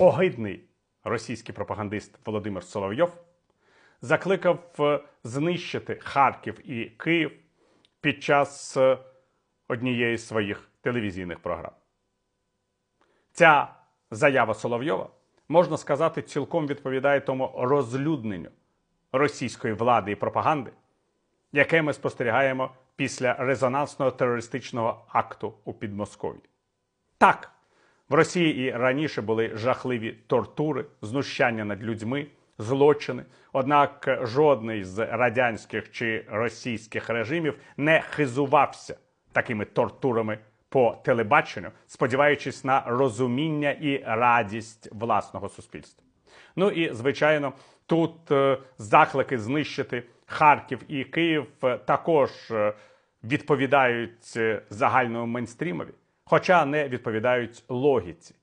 огидний російський пропагандист Володимир Соловйов закликав е, знищити Харків і Київ під час е, однієї з своїх телевізійних програм. Ця заява Соловйова, можна сказати, цілком відповідає тому розлюдненню російської влади і пропаганди, яке ми спостерігаємо після резонансного терористичного акту у Підмосков'ї. Так, в Росії і раніше були жахливі тортури, знущання над людьми, злочини. Однак жодний з радянських чи російських режимів не хизувався такими тортурами по телебаченню, сподіваючись на розуміння і радість власного суспільства. Ну і звичайно, тут е, заклики знищити Харків і Київ е, також е, відповідають загальному мейнстрімові хоча не відповідають логіці.